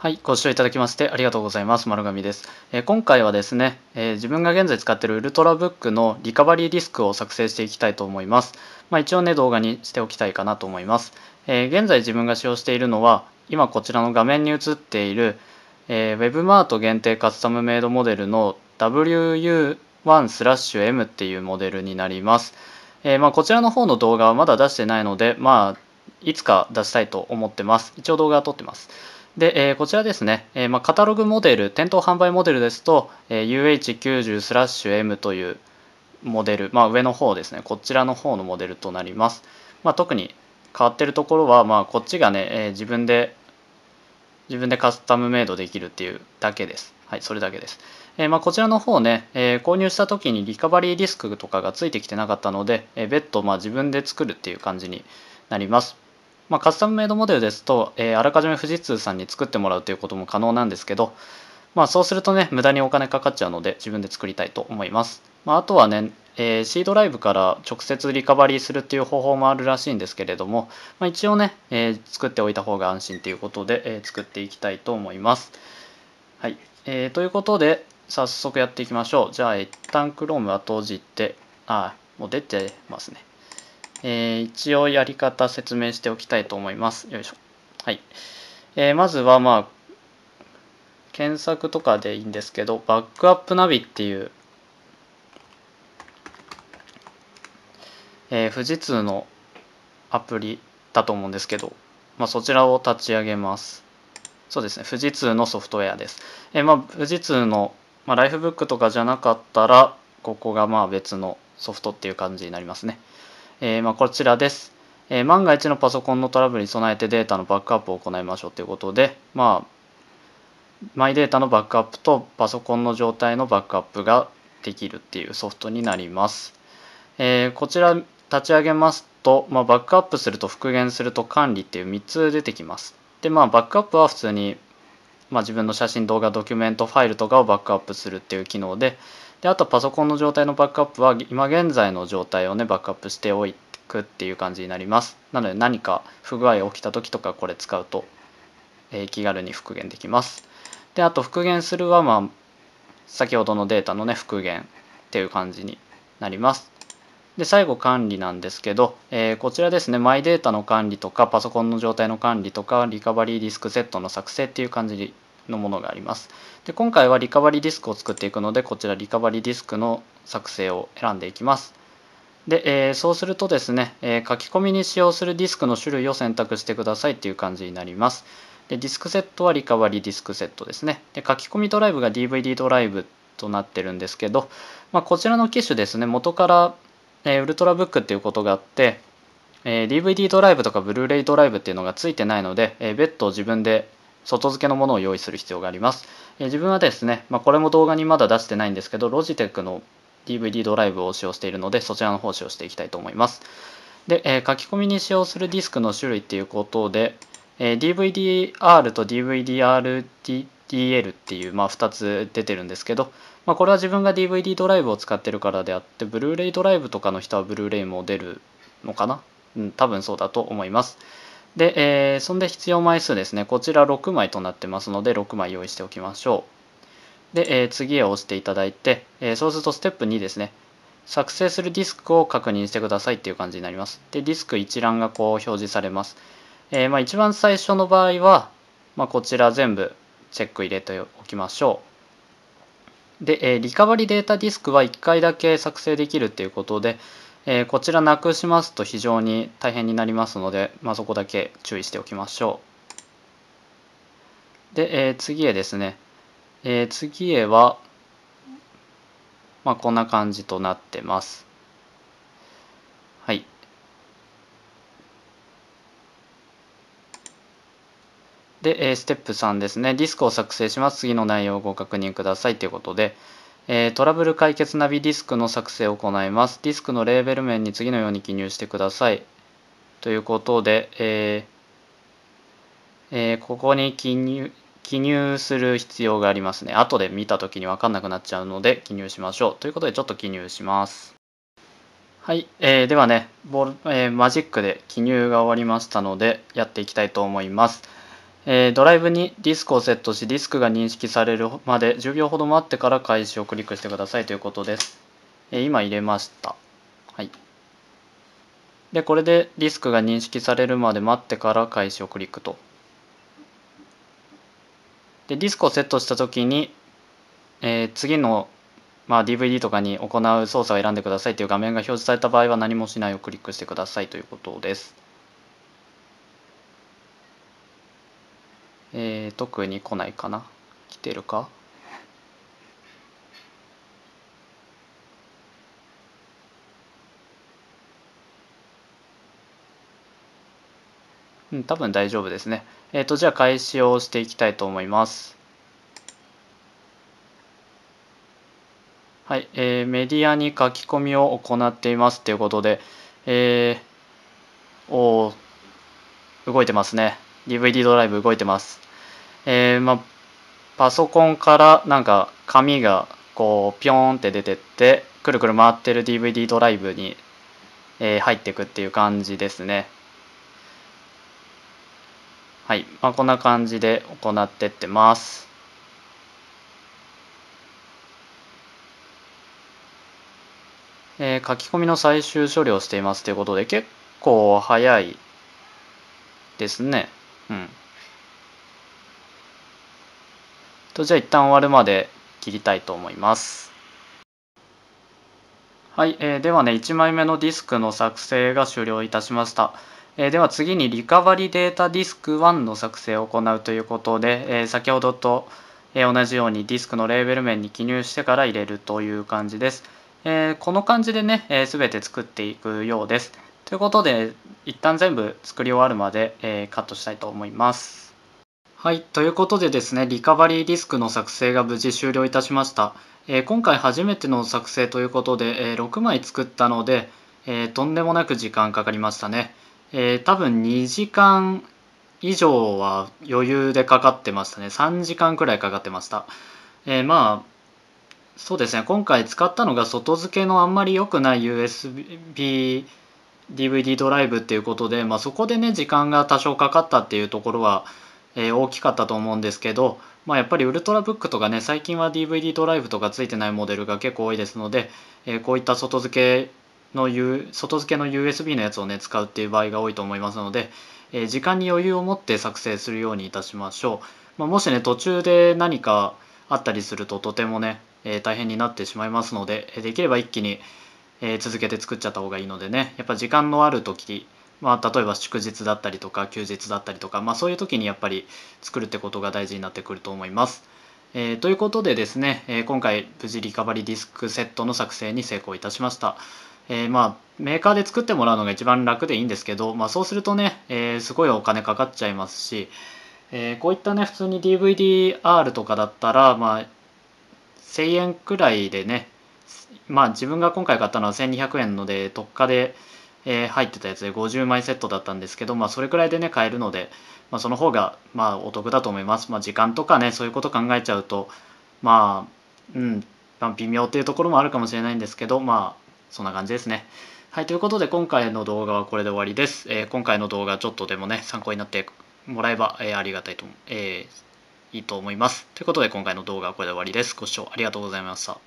はい、ご視聴いただきましてありがとうございます。丸神です。えー、今回はですね、えー、自分が現在使っているウルトラブックのリカバリーリスクを作成していきたいと思います。まあ、一応ね、動画にしておきたいかなと思います。えー、現在自分が使用しているのは、今こちらの画面に映っている、えー、WebMart 限定カスタムメイドモデルの WU1 スラッシュ M っていうモデルになります。えー、まあ、こちらの方の動画はまだ出してないので、まあ、いつか出したいと思ってます。一応動画は撮ってます。で、えー、こちらですね、えー、まあ、カタログモデル、店頭販売モデルですと、えー、UH90 スラッシュ M というモデル、まあ、上の方ですね、こちらの方のモデルとなります。まあ、特に変わってるところは、まあ、こっちがね、え自分で、自分でカスタムメイドできるっていうだけです。はい、それだけです。えまあ、こちらの方ね、え購入した時にリカバリーディスクとかがついてきてなかったので、え別途ま自分で作るっていう感じになります。まあ、カスタムメイドモデルですと、えー、あらかじめ富士通さんに作ってもらうということも可能なんですけど、まあ、そうするとね無駄にお金かかっちゃうので自分で作りたいと思います、まあ、あとはね、えー、C ドライブから直接リカバリーするっていう方法もあるらしいんですけれども、まあ、一応ね、えー、作っておいた方が安心ということで、えー、作っていきたいと思いますはい、えー、ということで早速やっていきましょうじゃあ一旦 Chrome は閉じてあもう出てますねえー、一応やり方説明しておきたいと思います。よいしょ。はい。えー、まずは、まあ、検索とかでいいんですけど、バックアップナビっていう、えー、富士通のアプリだと思うんですけど、まあ、そちらを立ち上げます。そうですね、富士通のソフトウェアです。えー、まあ、富士通の、まあ、ライフブックとかじゃなかったら、ここがまあ別のソフトっていう感じになりますね。えー、まあ、こちらです。えー、万が一のパソコンのトラブルに備えてデータのバックアップを行いましょうということで、まあ、マイデータのバックアップとパソコンの状態のバックアップができるっていうソフトになります。えー、こちら立ち上げますと、まあ、バックアップすると復元すると管理っていう3つ出てきます。で、まあ、バックアップは普通に、まあ、自分の写真、動画、ドキュメント、ファイルとかをバックアップするっていう機能で、であとパソコンの状態のバックアップは今現在の状態をねバックアップしておいくっていう感じになりますなので何か不具合起きた時とかこれ使うと、えー、気軽に復元できますであと復元するはまあ先ほどのデータのね復元っていう感じになりますで最後管理なんですけど、えー、こちらですねマイデータの管理とかパソコンの状態の管理とかリカバリーディスクセットの作成っていう感じのものがありますで今回はリカバリーディスクを作っていくのでこちらリカバリーディスクの作成を選んでいきますで、えー、そうするとですね、えー、書き込みに使用するディスクの種類を選択してくださいっていう感じになりますでディスクセットはリカバリーディスクセットですねで書き込みドライブが DVD ドライブとなってるんですけど、まあ、こちらの機種ですね元から、えー、ウルトラブックっていうことがあってえ DVD ドライブとかブルーレイドライブっていうのが付いてないので、え別途自分で外付けのものを用意する必要があります。え自分はですね、まあ、これも動画にまだ出してないんですけど、ロジテックの DVD ドライブを使用しているので、そちらの方を使用していきたいと思います。で、え書き込みに使用するディスクの種類っていうことで、え DVDR と DVDRDL っていう、まあ、2つ出てるんですけど、まあ、これは自分が DVD ドライブを使ってるからであって、ブルーレイドライブとかの人はブルーレイも出るのかな、うん、多分そうだと思います。で、えー、そんで必要枚数ですね。こちら6枚となってますので、6枚用意しておきましょう。で、えー、次へ押していただいて、えー、そうするとステップ2ですね。作成するディスクを確認してくださいっていう感じになります。で、ディスク一覧がこう表示されます。えー、まあ一番最初の場合は、まあ、こちら全部チェック入れておきましょう。で、えー、リカバリデータディスクは1回だけ作成できるっていうことで、えー、こちらなくしますと非常に大変になりますので、まあ、そこだけ注意しておきましょう。で、えー、次へですね、えー、次へは、まあ、こんな感じとなってます。はい。で、えステップ3ですね、ディスクを作成します。次の内容をご確認くださいということで、えトラブル解決ナビディスクの作成を行います。ディスクのレーベル面に次のように記入してください。ということで、えーえー、ここに記入記入する必要がありますね。後で見た時に分かんなくなっちゃうので記入しましょう。ということでちょっと記入します。はい、えー、ではねボル、えー、マジックで記入が終わりましたのでやっていきたいと思います。えー、ドライブにディスクをセットしディスクが認識されるまで10秒ほど待ってから開始をクリックしてくださいということです、えー、今入れましたはいでこれでディスクが認識されるまで待ってから開始をクリックとでディスクをセットした時に、えー、次の、まあ、DVD とかに行う操作を選んでくださいという画面が表示された場合は何もしないをクリックしてくださいということですえー、特に来ないかな来てるかうん、多分大丈夫ですね。えっ、ー、と、じゃあ開始をしていきたいと思います。はい、えー、メディアに書き込みを行っていますということで、えー、お動いてますね。DVD ドライブ動いてます。えー、まあ、パソコンからなんか紙がこうピョーンって出てってくるくる回ってる DVD ドライブに、えー、入ってくっていう感じですね。はい、まあ、こんな感じで行ってってます。えー、書き込みの最終処理をしていますということで結構早いですね。うん。とじゃあ一旦終わるまで切りたいと思います。はい、えー、ではね1枚目のディスクの作成が終了いたしました。えー、では次にリカバリデータディスク1の作成を行うということで、えー、先ほどと、え同じようにディスクのレーベル面に記入してから入れるという感じです。えこの感じでね、えー、全て作っていくようです。ということで一旦全部作り終わるまで、えカットしたいと思います。はい、ということでですね、リカバリーディスクの作成が無事終了いたしました。えー、今回初めての作成ということで、えー、6枚作ったので、えー、とんでもなく時間かかりましたね。え多分2時間以上は余裕でかかってましたね。3時間くらいかかってました。えまあ、そうですね、今回使ったのが外付けのあんまり良くない USB DVD ドライブっていうことで、まあ、そこでね、時間が多少かかったっていうところは、えー、大きかったと思うんですけど、まあ、やっぱりウルトラブックとかね最近は DVD ドライブとかついてないモデルが結構多いですので、えー、こういった外付けの、U、外付けの USB のやつをね使うっていう場合が多いと思いますので、えー、時間に余裕を持って作成するようにいたしましょう、まあ、もしね途中で何かあったりするととてもね、え大変になってしまいますのでできれば一気に、え続けて作っちゃった方がいいのでねやっぱ時間のある時まあ、例えば祝日だったりとか休日だったりとか、まあ、そういう時にやっぱり作るってことが大事になってくると思います。えー、ということでですね、えー、今回無事リカバリーディスクセットの作成に成功いたしました。えー、まあメーカーで作ってもらうのが一番楽でいいんですけど、まあ、そうするとね、えすごいお金かかっちゃいますし、えこういったね普通に DVDR とかだったら、まあ、1000円くらいでね、まあ、自分が今回買ったのは1200円ので特価で。えー、入ってたやつで50枚セットだったんですけど、まあ、それくらいでね買えるので、まあ、その方がまあお得だと思います、まあ、時間とかねそういうこと考えちゃうとまあうんまあ、微妙っていうところもあるかもしれないんですけどまあそんな感じですねはいということで今回の動画はこれで終わりです、えー、今回の動画ちょっとでもね参考になってもらえば、えー、ありがたいと、えー、いいと思いますということで今回の動画はこれで終わりですご視聴ありがとうございました